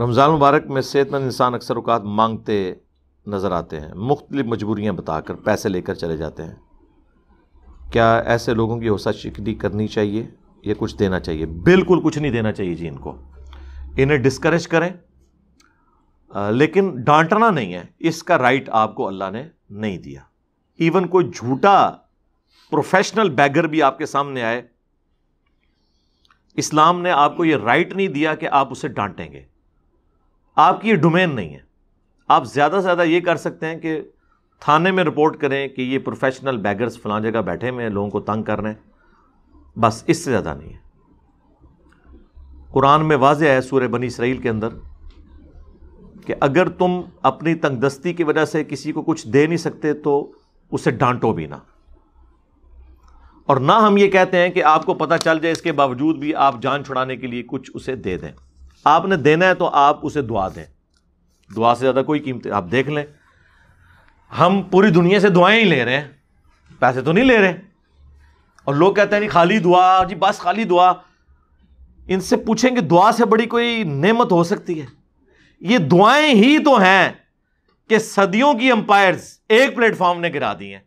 रमज़ान मुबारक में सेहतमंद इंसान अक्सर अवकात मांगते नज़र आते हैं मुख्तलिफ मजबूरियाँ बताकर पैसे लेकर चले जाते हैं क्या ऐसे लोगों की हौसा शिकनी करनी चाहिए या कुछ देना चाहिए बिल्कुल कुछ नहीं देना चाहिए जी इनको इन्हें डिस्करेज करें आ, लेकिन डांटना नहीं है इसका राइट आपको अल्लाह ने नहीं दिया इवन कोई झूठा प्रोफेशनल बैगर भी आपके सामने आए इस्लाम ने आपको ये राइट नहीं दिया कि आप उसे डांटेंगे आपकी ये डोमेन नहीं है आप ज़्यादा से ज़्यादा ये कर सकते हैं कि थाने में रिपोर्ट करें कि ये प्रोफेशनल बैगर्स फलां जगह बैठे हुए हैं लोगों को तंग कर रहे हैं बस इससे ज़्यादा नहीं है कुरान में वाज है सूर्य बनी इसराइल के अंदर कि अगर तुम अपनी तंगदस्ती की वजह से किसी को कुछ दे नहीं सकते तो उसे डांटो भी ना और ना हम ये कहते हैं कि आपको पता चल जाए इसके बावजूद भी आप जान छुड़ाने के लिए कुछ उसे दे दें आपने देना है तो आप उसे दुआ दें दुआ से ज़्यादा कोई कीमत आप देख लें हम पूरी दुनिया से दुआएं ही ले रहे हैं पैसे तो नहीं ले रहे और लोग कहते हैं खाली दुआ जी बस खाली दुआ इनसे पूछेंगे दुआ से बड़ी कोई नेमत हो सकती है ये दुआएं ही तो हैं कि सदियों की अंपायर एक प्लेटफॉर्म ने गिरा दी हैं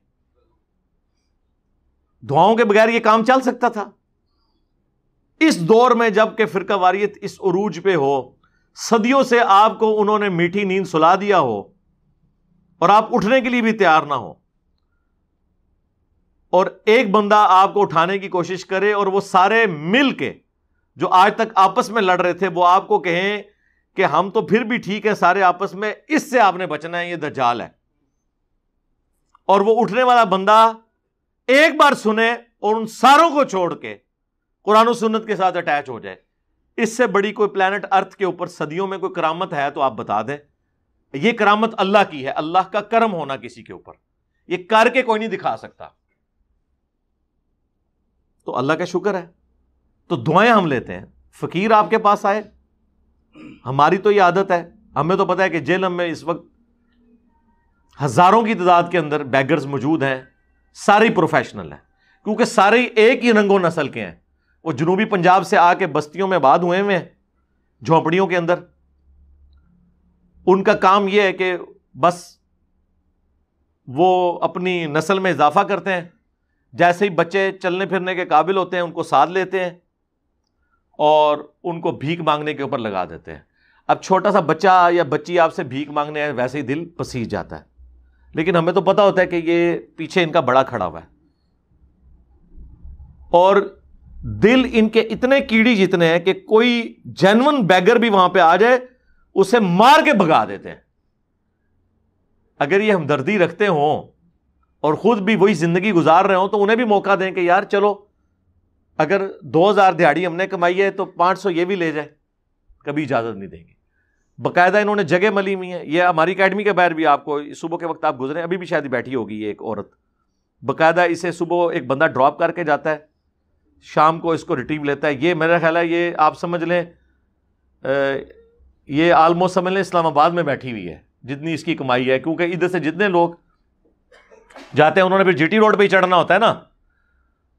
दुआओं के बगैर ये काम चल सकता था इस दौर में जब कि फ़िरका वारियत इस उरूज पे हो सदियों से आपको उन्होंने मीठी नींद सुला दिया हो और आप उठने के लिए भी तैयार ना हो और एक बंदा आपको उठाने की कोशिश करे और वो सारे मिल के जो आज तक आपस में लड़ रहे थे वो आपको कहें कि हम तो फिर भी ठीक है सारे आपस में इससे आपने बचना है ये दजाल है और वो उठने वाला बंदा एक बार सुने और उन सारों को छोड़ के कुरान सुन्नत के साथ अटैच हो जाए इससे बड़ी कोई प्लान अर्थ के ऊपर सदियों में कोई करामत है तो आप बता दें ये करामत अल्लाह की है अल्लाह का कर्म होना किसी के ऊपर यह करके कोई नहीं दिखा सकता तो अल्लाह का शुक्र है तो दुआएं हम लेते हैं फकीर आपके पास आए हमारी तो यह आदत है हमें तो पता है कि जेल हमें इस वक्त हजारों की तादाद के अंदर बैगर्स मौजूद हैं सारे प्रोफेशनल हैं क्योंकि सारे एक ही रंगो नस्ल के हैं वो जनूबी पंजाब से आके बस्तियों में बाद हुए हुए हैं झोंपड़ियों के अंदर उनका काम यह है कि बस वो अपनी नस्ल में इजाफा करते हैं जैसे ही बच्चे चलने फिरने के काबिल होते हैं उनको साथ लेते हैं और उनको भीख मांगने के ऊपर लगा देते हैं अब छोटा सा बच्चा या बच्ची आपसे भीख मांगने आए वैसे ही दिल पसीज जाता है लेकिन हमें तो पता होता है कि ये पीछे इनका बड़ा खड़ा हुआ है और दिल इनके इतने कीड़ी जितने हैं कि कोई जेनवन बैगर भी वहां पे आ जाए उसे मार के भगा देते हैं अगर ये हमदर्दी रखते हों और खुद भी वही जिंदगी गुजार रहे हो तो उन्हें भी मौका दें कि यार चलो अगर 2000 दिहाड़ी हमने कमाई है तो 500 ये भी ले जाए कभी इजाजत नहीं देंगे बकायदा इन्होंने जगह मली हुई है ये हमारी अकेडमी के बाहर भी आपको सुबह के वक्त आप गुजरे अभी भी शायद बैठी होगी ये एक औरत बकायदा इसे सुबह एक बंदा ड्रॉप करके जाता है शाम को इसको रिट्रीव लेता है ये मेरा ख्याल है ये आप समझ लें ये आलमोस्ट समझ लें इस्लामाबाद में बैठी हुई है जितनी इसकी कमाई है क्योंकि इधर से जितने लोग जाते हैं उन्होंने फिर जी रोड पर ही चढ़ना होता है ना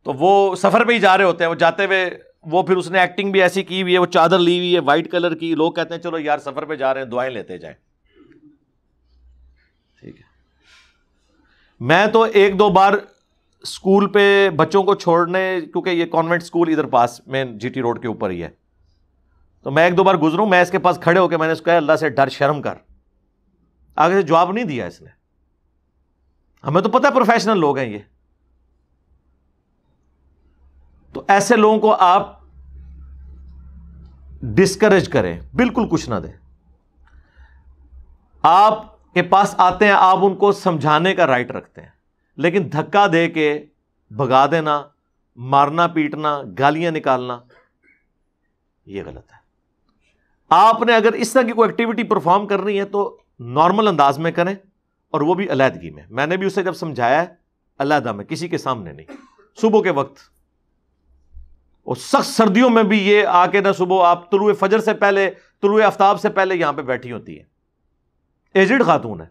तो वो सफ़र पर ही जा रहे होते हैं वो जाते हुए वो फिर उसने एक्टिंग भी ऐसी की हुई है वो चादर ली हुई है वाइट कलर की लोग कहते हैं चलो यार सफ़र पे जा रहे हैं दुआएं लेते जाएं ठीक है मैं तो एक दो बार स्कूल पे बच्चों को छोड़ने क्योंकि ये कॉन्वेंट स्कूल इधर पास में जीटी रोड के ऊपर ही है तो मैं एक दो बार गुजरूं मैं इसके पास खड़े होकर मैंने उसको अल्लाह से डर शर्म कर आगे से जवाब नहीं दिया इसने हमें तो पता है प्रोफेशनल लोग हैं ये तो ऐसे लोगों को आप डिस्करेज करें बिल्कुल कुछ ना दें आप के पास आते हैं आप उनको समझाने का राइट रखते हैं लेकिन धक्का दे के भगा देना मारना पीटना गालियां निकालना यह गलत है आपने अगर इस तरह की कोई एक्टिविटी परफॉर्म करनी है तो नॉर्मल अंदाज में करें और वो भी अलीहदगी में मैंने भी उसे जब समझाया अलीहदा में किसी के सामने नहीं सुबह के वक्त और सख्त सर्दियों में भी ये आके ना सुबह आप तुलुए फजर से पहले तुलु आफ्ताब से पहले यहां पर बैठी होती है एजिड खातून है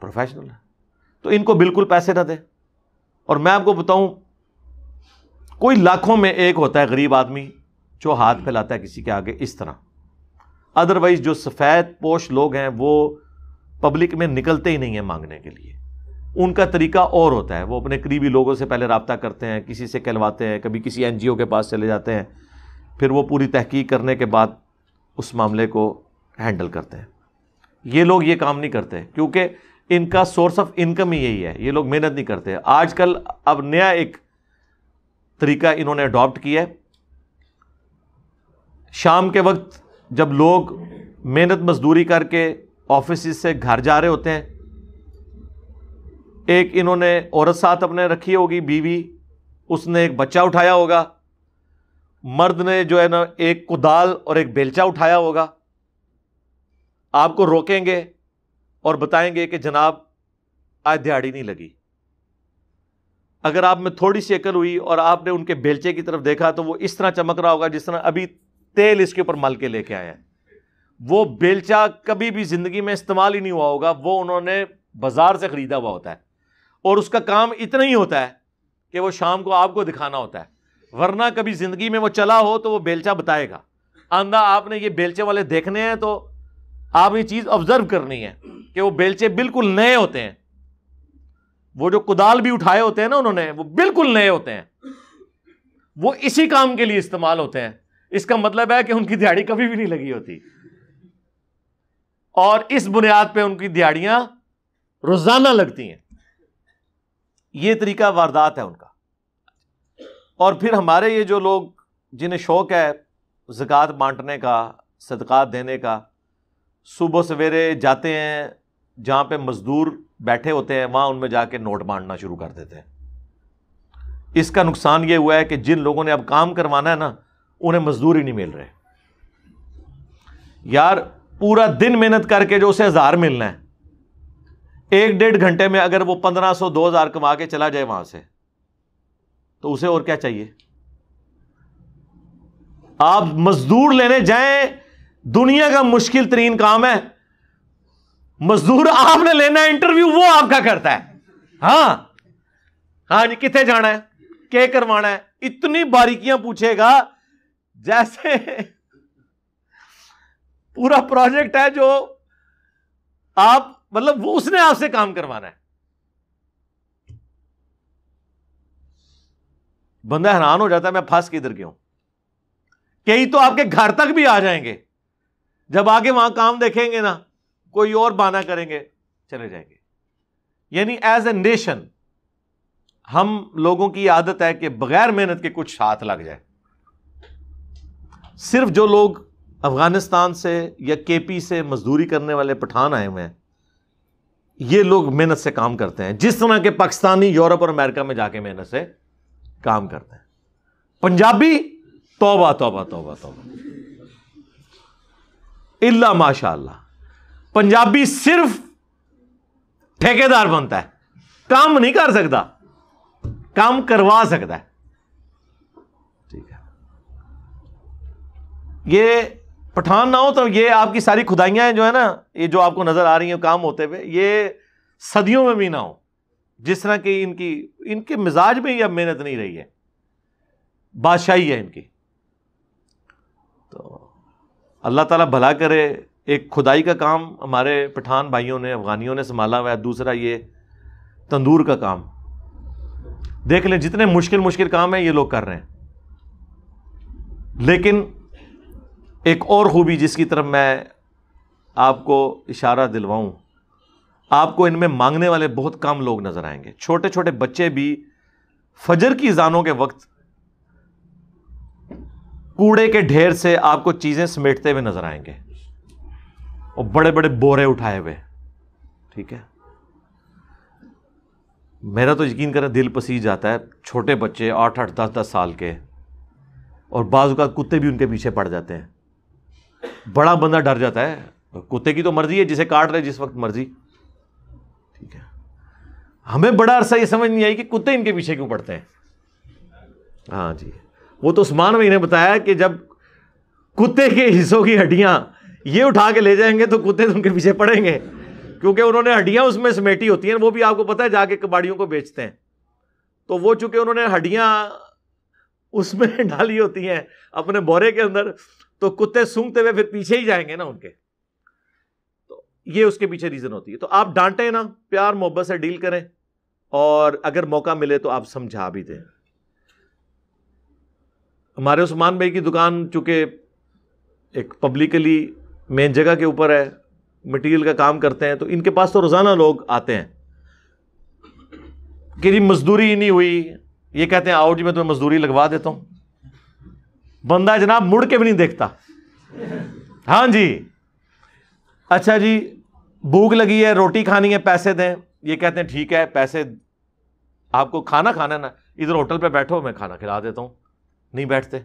प्रोफेशनल है तो इनको बिल्कुल पैसे ना दे और मैं आपको बताऊं कोई लाखों में एक होता है गरीब आदमी जो हाथ फैलाता है किसी के आगे इस तरह अदरवाइज जो सफ़ेद पोश लोग हैं वो पब्लिक में निकलते ही नहीं है मांगने के लिए उनका तरीका और होता है वो अपने करीबी लोगों से पहले रबता करते हैं किसी से कहलवाते हैं कभी किसी एन के पास चले जाते हैं फिर वो पूरी तहकीक करने के बाद उस मामले को हैंडल करते हैं ये लोग ये काम नहीं करते क्योंकि इनका सोर्स ऑफ इनकम ही यही है ये लोग मेहनत नहीं करते आजकल अब नया एक तरीका इन्होंने अडॉप्ट किया है शाम के वक्त जब लोग मेहनत मजदूरी करके ऑफिस से घर जा रहे होते हैं एक इन्होंने औरत साथ अपने रखी होगी बीवी उसने एक बच्चा उठाया होगा मर्द ने जो है ना एक कुदाल और एक बेलचा उठाया होगा आपको रोकेंगे और बताएंगे कि जनाब आज दिहाड़ी नहीं लगी अगर आप में थोड़ी सी अकल हुई और आपने उनके बेलचे की तरफ देखा तो वो इस तरह चमक रहा होगा जिस तरह अभी तेल इसके ऊपर मल के लेके आए है वो बेलचा कभी भी ज़िंदगी में इस्तेमाल ही नहीं हुआ होगा वो उन्होंने बाज़ार से ख़रीदा हुआ होता है और उसका काम इतना ही होता है कि वो शाम को आपको दिखाना होता है वरना कभी ज़िंदगी में वो चला हो तो वो बेलचा बताएगा आंदा आपने ये बेलचे वाले देखने हैं तो आप ये चीज ऑब्जर्व करनी है कि वो बेलचे बिल्कुल नए होते हैं वो जो कुदाल भी उठाए होते हैं ना उन्होंने वो बिल्कुल नए होते हैं वो इसी काम के लिए इस्तेमाल होते हैं इसका मतलब है कि उनकी दिहाड़ी कभी भी नहीं लगी होती और इस बुनियाद पे उनकी दिहाड़ियां रोजाना लगती हैं ये तरीका वारदात है उनका और फिर हमारे ये जो लोग जिन्हें शौक है जक़ात बांटने का सदक़ात देने का सुबह सवेरे जाते हैं जहाँ पे मज़दूर बैठे होते हैं वहाँ उनमें जाके नोट बांटना शुरू कर देते हैं इसका नुकसान ये हुआ है कि जिन लोगों ने अब काम करवाना है ना उन्हें मज़दूर ही नहीं मिल रहे यार पूरा दिन मेहनत करके जो उसे हज़ार मिलना है एक डेढ़ घंटे में अगर वो पंद्रह सौ दो हज़ार कमा के चला जाए वहां से तो उसे और क्या चाहिए आप मज़दूर लेने जाएं दुनिया का मुश्किल तरीन काम है मजदूर आपने लेना है इंटरव्यू वो आपका करता है हाँ हाँ जी कितने जाना है क्या करवाना है इतनी बारीकियां पूछेगा जैसे पूरा प्रोजेक्ट है जो आप मतलब वो उसने आपसे काम करवाना है बंदा हैरान हो जाता है मैं फंस के किधर क्यों कई तो आपके घर तक भी आ जाएंगे जब आगे वहां काम देखेंगे ना कोई और बाना करेंगे चले जाएंगे यानी एज ए नेशन हम लोगों की आदत है कि बगैर मेहनत के कुछ हाथ लग जाए सिर्फ जो लोग अफगानिस्तान से या केपी से मजदूरी करने वाले पठान आए हुए हैं ये लोग मेहनत से काम करते हैं जिस तरह के पाकिस्तानी यूरोप और अमेरिका में जाके मेहनत से काम करते हैं पंजाबी तोबा तोबा तोबा तोबा इला माशा पंजाबी सिर्फ ठेकेदार बनता है काम नहीं कर सकता काम करवा सकता है ठीक है ये पठान ना हो तो ये आपकी सारी खुदाइयां जो है ना ये जो आपको नज़र आ रही हैं काम होते हुए ये सदियों में भी ना हो जिस तरह की इनकी इनके मिजाज में ही अब मेहनत नहीं रही है बादशाही है इनकी अल्लाह ताला भला करे एक खुदाई का काम हमारे पठान भाइयों ने अफ़गानियों ने संभाला हुआ है दूसरा ये तंदूर का काम देख लें जितने मुश्किल मुश्किल काम हैं ये लोग कर रहे हैं लेकिन एक और खूबी जिसकी तरफ मैं आपको इशारा दिलवाऊं आपको इनमें मांगने वाले बहुत कम लोग नज़र आएंगे छोटे छोटे बच्चे भी फजर की जानों के वक्त कूड़े के ढेर से आपको चीज़ें समेटते हुए नजर आएंगे और बड़े बड़े बोरे उठाए हुए ठीक है मेरा तो यकीन करें दिल पसीज जाता है छोटे बच्चे आठ आठ दस दस साल के और बाजू का कुत्ते भी उनके पीछे पड़ जाते हैं बड़ा बंदा डर जाता है कुत्ते की तो मर्जी है जिसे काट रहे जिस वक्त मर्जी ठीक है हमें बड़ा अरसा ये समझ नहीं आई कि कुत्ते इनके पीछे क्यों पड़ते हैं हाँ जी वो तो उस्मान भाई ने बताया कि जब कुत्ते के हिस्सों की हड्डियाँ ये उठा के ले जाएंगे तो कुत्ते तो उनके पीछे पड़ेंगे क्योंकि उन्होंने हड्डियाँ उसमें समेटी होती हैं वो भी आपको पता है जाके कबाड़ियों को बेचते हैं तो वो चूंकि उन्होंने हड्डियाँ उसमें डाली होती हैं अपने बोरे के अंदर तो कुत्ते सूंघते हुए फिर पीछे ही जाएंगे ना उनके तो ये उसके पीछे रीज़न होती है तो आप डांटें ना प्यार मोहब्बत से डील करें और अगर मौका मिले तो आप समझा भी दें हमारे उस्मान भाई की दुकान चूँकि एक पब्लिकली मेन जगह के ऊपर है मटेरियल का काम करते हैं तो इनके पास तो रोज़ाना लोग आते हैं कि जी मजदूरी ही नहीं हुई ये कहते हैं आओ जी मैं तुम्हें मजदूरी लगवा देता हूँ बंदा जनाब मुड़ के भी नहीं देखता हाँ जी अच्छा जी भूख लगी है रोटी खानी है पैसे दें ये कहते हैं ठीक है पैसे आपको खाना खाना है ना इधर होटल पे बैठो मैं खाना खिला देता हूँ नहीं बैठते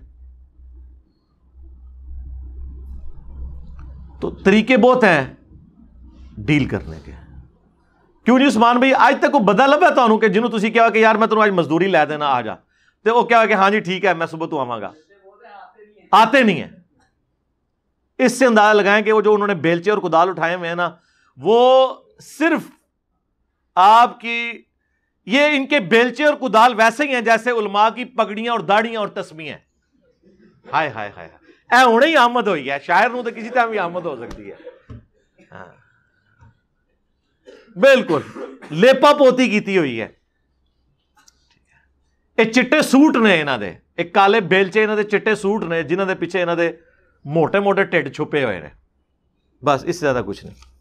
तो तरीके बहुत हैं डील करने के क्यों नहीं उस्मान भाई आज तक को बदला लगा तू कि जिन्होंने तुम क्या कि यार मैं तुम्हें आज मजदूरी लै देना आ जा तो वह क्या हो कि हाँ जी ठीक है मैं सुबह तू आवागा आते नहीं है इससे अंदाजा लगाए कि वो जो उन्होंने बेलचे और कुदाल उठाए हुए हैं ना वो सिर्फ आपकी ये इनके बेलचे और कुदाल वैसे ही हैं जैसे उलमा की पगड़ियां और दाढ़ियां और तस्मियां हाय हाय हाय ए हमने ही आमद हो गया शायर तो किसी टाइम भी आमद हो सकती है हाँ। बिल्कुल लेपा पोती की हुई है ये चिट्टे सूट ने इन दे एक काले बेलचे इन्हों के चिट्टे सूट ने जिन्हों के पिछे इन्हों मोटे मोटे ढिड छुपे हुए हैं बस इससे ज्यादा कुछ नहीं